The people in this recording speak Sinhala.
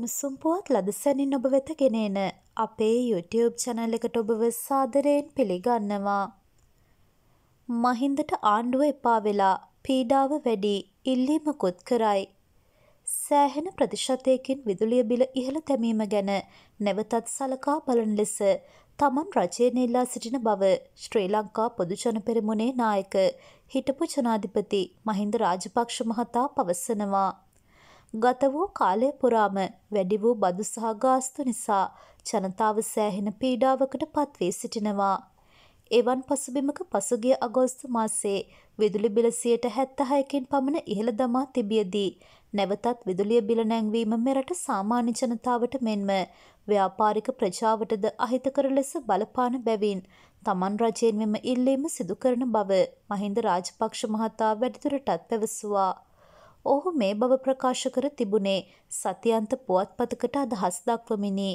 උණුසුම් පුවත් ලදසැනින් ඔබ වෙත ගෙනන අපේ YouTube චැනල් එකට ඔබව සාදරයෙන් පිළිගන්නවා. මහින්දට ආණ්ඩුව එපා වෙලා පීඩාව වැඩි ඉල්ලීමකුත් කරයි. සෑහෙන ප්‍රතිශතයකින් විදුලිය බිල ඉහළ තැමීම ගැන නැවතත් සලකා බලන ලෙස තමන් රජයෙන් ඉල්ලා සිටින බව ශ්‍රී ලංකා පොදුජන පෙරමුණේ නායක හිටපු ජනාධිපති මහින්ද රාජපක්ෂ මහතා පවසනවා. ගත වූ කාලය පුරාම වැඩි වූ බදු සහ ගාස්තු නිසා ජනතාව සෑහෙන පීඩාවකට පත්වී සිටිනවා. එවන් පසුබිමක පසුගිය අගෝස්තු මාසේ විදුලි බිල සියයට හැත්තහයකින් පමණ ඉහළ දමා තිබියදී නැවතත් විදුලිය බිල නැංවීම මෙරට සාමාන්‍ය ජනතාවට මෙන්ම ව්‍යාපාරික ප්‍රජාවටද අහිතකර ලෙස බලපාන බැවින් තමන් රජයෙන් මෙම ඉල්ලීම සිදු කරන බව මහින්ද රාජපක්ෂ මහතා වැඩිදුරටත් පැවසුවා. ඔහු මේ බව ප්‍රකාශ කර තිබුණේ සතියන්ත පුවත්පතකට අදහස් දක්වමිනි.